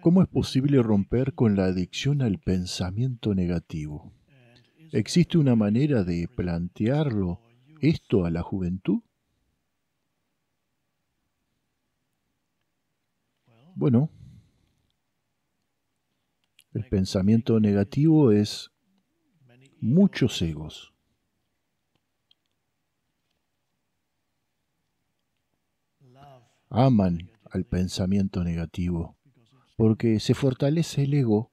¿Cómo es posible romper con la adicción al pensamiento negativo? ¿Existe una manera de plantearlo esto a la juventud? Bueno, el pensamiento negativo es muchos egos. Aman al pensamiento negativo porque se fortalece el ego.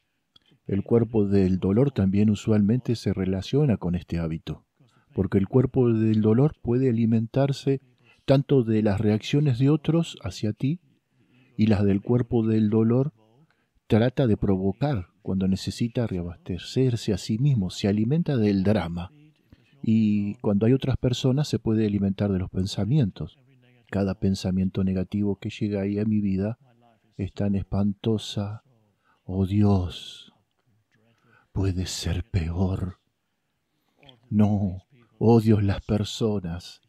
El cuerpo del dolor también usualmente se relaciona con este hábito, porque el cuerpo del dolor puede alimentarse tanto de las reacciones de otros hacia ti y las del cuerpo del dolor trata de provocar cuando necesita reabastecerse a sí mismo, se alimenta del drama. Y cuando hay otras personas se puede alimentar de los pensamientos. Cada pensamiento negativo que llega ahí a mi vida es tan espantosa, oh Dios, puede ser peor. No, odio oh las personas,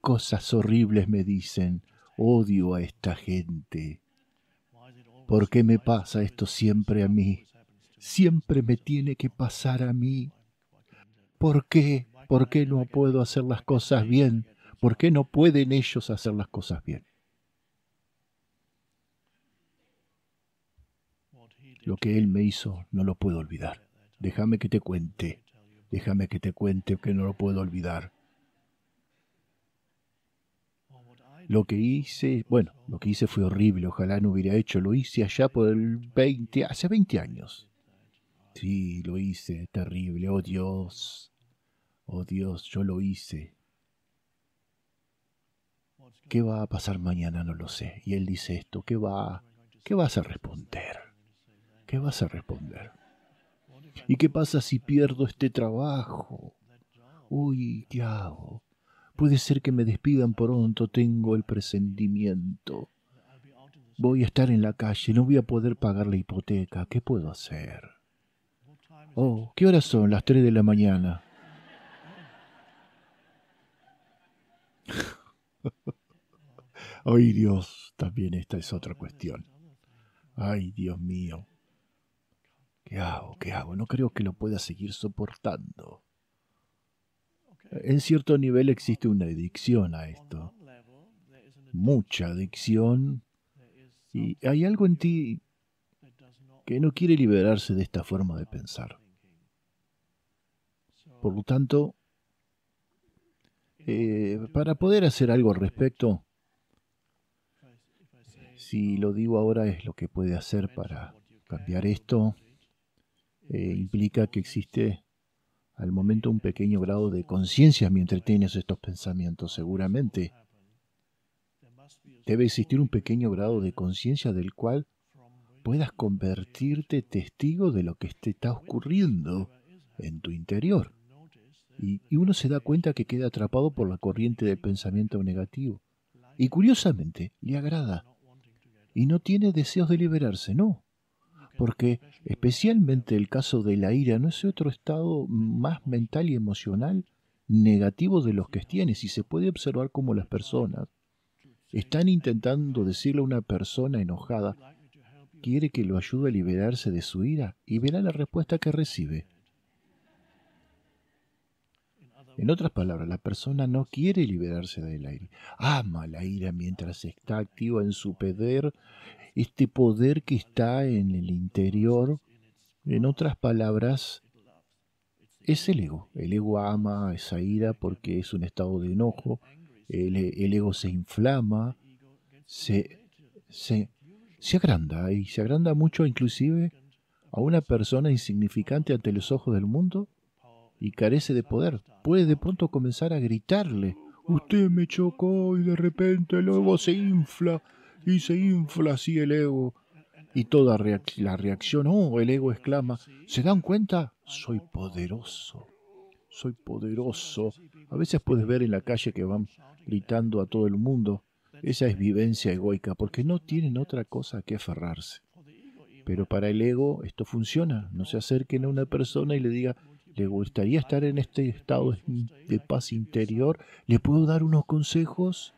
cosas horribles me dicen, odio a esta gente. ¿Por qué me pasa esto siempre a mí? Siempre me tiene que pasar a mí. ¿Por qué? ¿Por qué no puedo hacer las cosas bien? ¿Por qué no pueden ellos hacer las cosas bien? Lo que Él me hizo no lo puedo olvidar. Déjame que te cuente, déjame que te cuente que no lo puedo olvidar. Lo que hice, bueno, lo que hice fue horrible, ojalá no hubiera hecho, lo hice allá por el 20, hace 20 años. Sí, lo hice, terrible, oh Dios, oh Dios, yo lo hice. ¿Qué va a pasar mañana? No lo sé. Y él dice esto, ¿qué va, qué vas a responder? vas a responder? ¿Y qué pasa si pierdo este trabajo? Uy, ¿qué hago? Puede ser que me despidan pronto, tengo el presentimiento. Voy a estar en la calle, no voy a poder pagar la hipoteca, ¿qué puedo hacer? Oh, ¿qué horas son? Las 3 de la mañana. Ay Dios, también esta es otra cuestión. Ay Dios mío. ¿Qué hago? ¿Qué hago? No creo que lo pueda seguir soportando. En cierto nivel existe una adicción a esto. Mucha adicción. Y hay algo en ti que no quiere liberarse de esta forma de pensar. Por lo tanto, eh, para poder hacer algo al respecto, si lo digo ahora es lo que puede hacer para cambiar esto, eh, implica que existe al momento un pequeño grado de conciencia mientras tienes estos pensamientos, seguramente. Debe existir un pequeño grado de conciencia del cual puedas convertirte testigo de lo que te está ocurriendo en tu interior. Y, y uno se da cuenta que queda atrapado por la corriente del pensamiento negativo. Y curiosamente, le agrada. Y no tiene deseos de liberarse, no porque especialmente el caso de la ira no es otro estado más mental y emocional negativo de los que tienes y se puede observar como las personas están intentando decirle a una persona enojada, quiere que lo ayude a liberarse de su ira y verá la respuesta que recibe. En otras palabras, la persona no quiere liberarse del aire. Ama la ira mientras está activa en su poder, este poder que está en el interior. En otras palabras, es el ego. El ego ama esa ira porque es un estado de enojo. El, ego se inflama, se, se agranda y se agranda mucho inclusive a una persona insignificante ante los ojos del mundo y carece de poder, puede de pronto comenzar a gritarle, usted me chocó y de repente el ego se infla y se infla así el ego. Y toda la reacción, oh, el ego exclama, ¿se dan cuenta? Soy poderoso, soy poderoso. A veces puedes ver en la calle que van gritando a todo el mundo. Esa es vivencia egoica, porque no tienen otra cosa que aferrarse. Pero para el ego esto funciona. No se acerquen a una persona y le diga, le gustaría estar en este estado de paz interior, ¿le puedo dar unos consejos?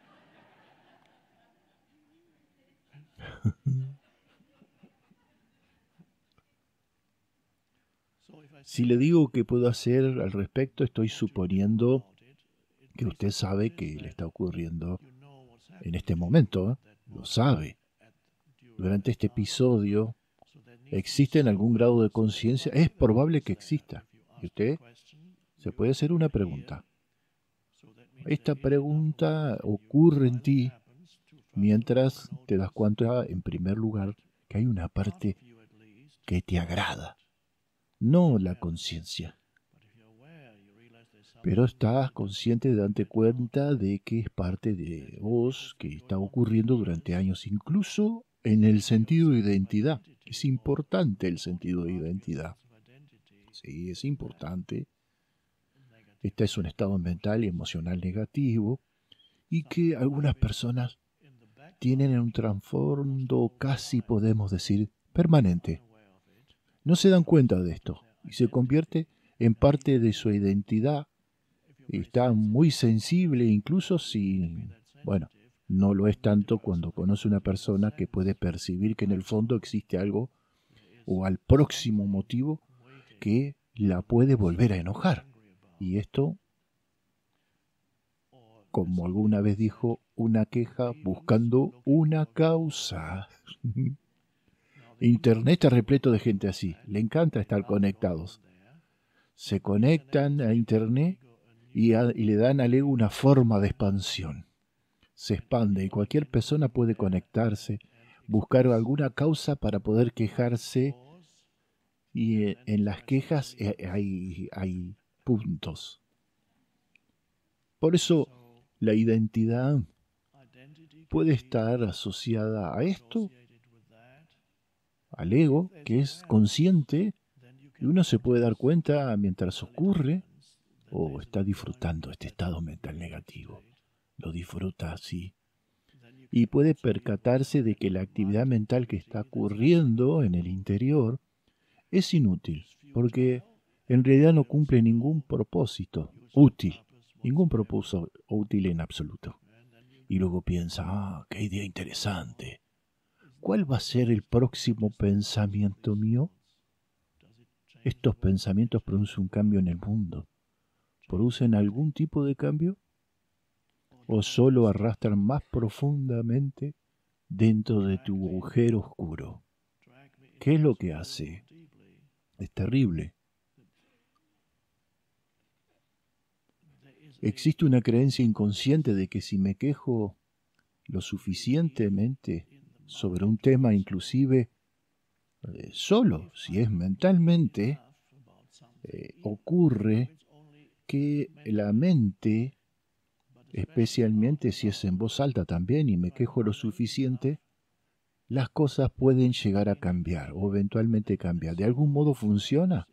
si le digo qué puedo hacer al respecto, estoy suponiendo que usted sabe que le está ocurriendo en este momento, ¿eh? lo sabe. Durante este episodio, ¿existe en algún grado de conciencia? Es probable que exista. ¿Y usted se puede hacer una pregunta? Esta pregunta ocurre en ti mientras te das cuenta, en primer lugar, que hay una parte que te agrada, no la conciencia. Pero estás consciente de darte cuenta de que es parte de vos, que está ocurriendo durante años, incluso en el sentido de identidad. Es importante el sentido de identidad. ¿sí? Es importante. Este es un estado mental y emocional negativo y que algunas personas tienen un trasfondo casi, podemos decir, permanente. No se dan cuenta de esto y se convierte en parte de su identidad. Está muy sensible incluso si, bueno, no lo es tanto cuando conoce una persona que puede percibir que en el fondo existe algo o al próximo motivo que la puede volver a enojar. Y esto, como alguna vez dijo, una queja buscando una causa. Internet está repleto de gente así. Le encanta estar conectados. Se conectan a Internet y, le dan a ego una forma de expansión. Se expande y cualquier persona puede conectarse, buscar alguna causa para poder quejarse y eh, en las quejas eh, hay, hay puntos. Por eso la identidad puede estar asociada a esto, al ego, que es consciente, y uno se puede dar cuenta mientras ocurre o oh, está disfrutando este estado mental negativo. Lo disfruta así. Y puede percatarse de que la actividad mental que está ocurriendo en el interior es inútil, porque en realidad no cumple ningún propósito útil, ningún propósito útil en absoluto. Y luego piensa, ah, qué idea interesante. ¿Cuál va a ser el próximo pensamiento mío? Estos pensamientos producen un cambio en el mundo. ¿Producen algún tipo de cambio? ¿O solo arrastran más profundamente dentro de tu agujero oscuro? ¿Qué es lo que hace? Es terrible. Existe una creencia inconsciente de que si me quejo lo suficientemente sobre un tema, inclusive eh, solo, si es mentalmente, eh, ocurre que la mente, especialmente si es en voz alta también y me quejo lo suficiente, las cosas pueden llegar a cambiar o eventualmente cambiar. ¿De algún modo funciona?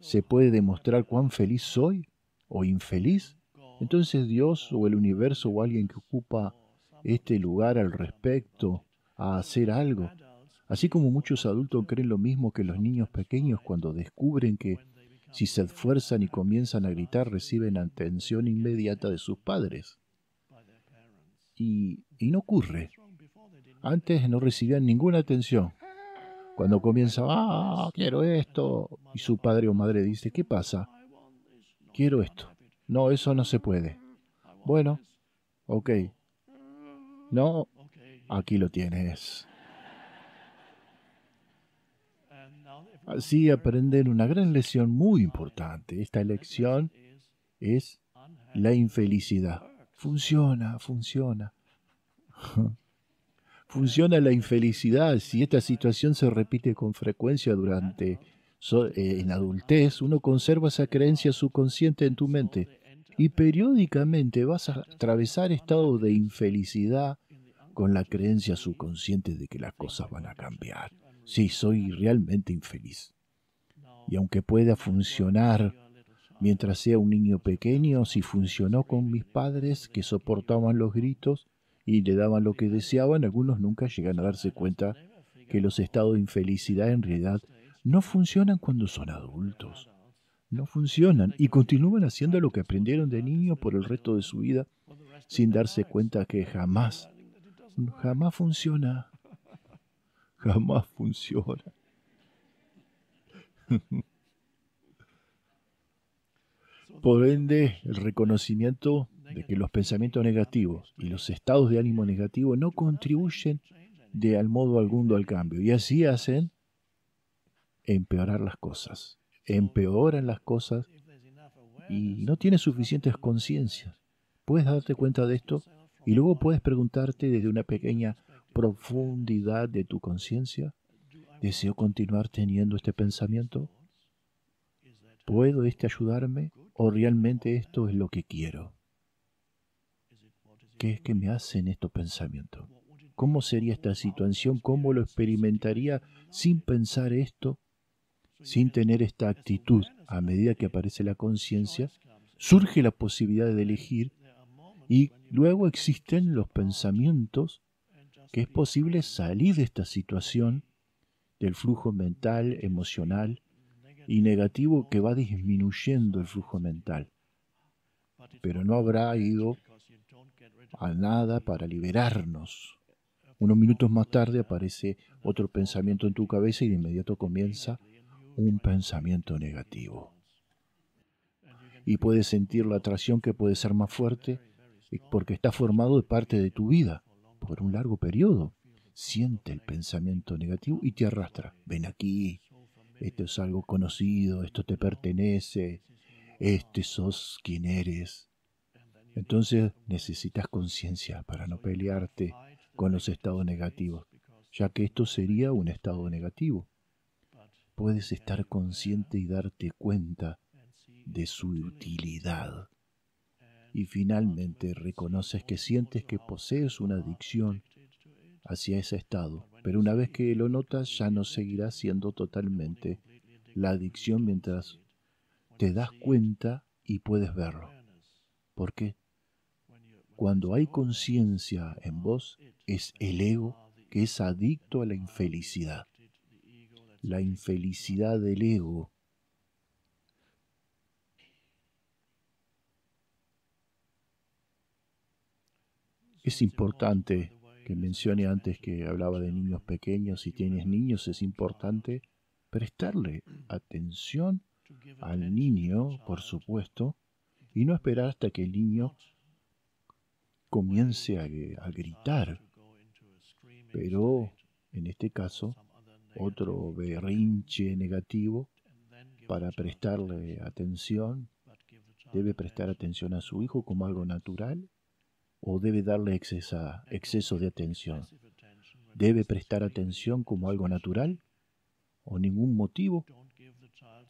¿Se puede demostrar cuán feliz soy o infeliz? Entonces Dios o el universo o alguien que ocupa este lugar al respecto a hacer algo. Así como muchos adultos creen lo mismo que los niños pequeños cuando descubren que si se esfuerzan y comienzan a gritar reciben atención inmediata de sus padres. Y, no ocurre. Antes no recibían ninguna atención. Cuando comienza, ah, quiero esto, y su padre o madre dice, ¿qué pasa? Quiero esto. No, eso no se puede. Bueno, ok. No, aquí lo tienes. Así aprenden una gran lección muy importante. Esta lección es la infelicidad. Funciona, funciona. funciona la infelicidad si esta situación se repite con frecuencia durante eh, en adultez uno conserva esa creencia subconsciente en tu mente y periódicamente vas a atravesar estados de infelicidad con la creencia subconsciente de que las cosas van a cambiar. Si soy realmente infeliz. Y aunque pueda funcionar mientras sea un niño pequeño, si funcionó con mis padres que soportaban los gritos, y le daban lo que deseaban, algunos nunca llegan a darse cuenta que los estados de infelicidad en realidad no funcionan cuando son adultos. No funcionan y continúan haciendo lo que aprendieron de niño por el resto de su vida sin darse cuenta que jamás, jamás funciona. Jamás funciona. Por ende, el reconocimiento de que los pensamientos negativos y los estados de ánimo negativo no contribuyen de al modo alguno al cambio. Y así hacen empeorar las cosas. Empeoran las cosas y no tienes suficientes conciencias. Puedes darte cuenta de esto y luego puedes preguntarte desde una pequeña profundidad de tu conciencia, ¿deseo continuar teniendo este pensamiento? ¿Puedo este ayudarme o realmente esto es lo que quiero? ¿Qué es que me hacen estos pensamientos? ¿Cómo sería esta situación? ¿Cómo lo experimentaría sin pensar esto? Sin tener esta actitud, a medida que aparece la conciencia, surge la posibilidad de elegir y luego existen los pensamientos que es posible salir de esta situación, del flujo mental, emocional y negativo que va disminuyendo el flujo mental. Pero no habrá ido a nada para liberarnos. Unos minutos más tarde aparece otro pensamiento en tu cabeza y de inmediato comienza un pensamiento negativo. Y puedes sentir la atracción que puede ser más fuerte porque está formado de parte de tu vida por un largo periodo. Siente el pensamiento negativo y te arrastra. Ven aquí, esto es algo conocido, esto te pertenece, este sos quien eres. Entonces necesitas conciencia para no pelearte con los estados negativos, ya que esto sería un estado negativo. Puedes estar consciente y darte cuenta de su utilidad. Y finalmente reconoces que sientes que posees una adicción hacia ese estado, pero una vez que lo notas ya no seguirá siendo totalmente la adicción mientras te das cuenta y puedes verlo. ¿Por qué? Cuando hay conciencia en vos, es el ego que es adicto a la infelicidad. La infelicidad del ego Es importante que mencione antes que hablaba de niños pequeños, si tienes niños es importante prestarle atención al niño, por supuesto, y no esperar hasta que el niño comience a, gritar. Pero en este caso, otro berrinche negativo para prestarle atención. Debe prestar atención a su hijo como algo natural o debe darle exceso de atención. Debe prestar atención como algo natural o ningún motivo.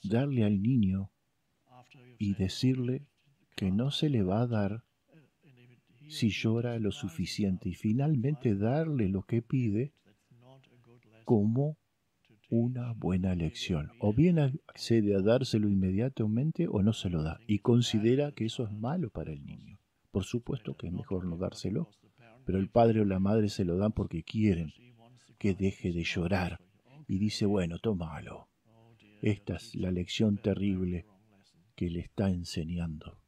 Darle al niño y decirle que no se le va a dar si llora lo suficiente y finalmente darle lo que pide como una buena lección. O bien accede a dárselo inmediatamente o no se lo da y considera que eso es malo para el niño. Por supuesto que es mejor no dárselo, pero el padre o la madre se lo dan porque quieren que deje de llorar y dice, bueno, tómalo. Esta es la lección terrible que le está enseñando.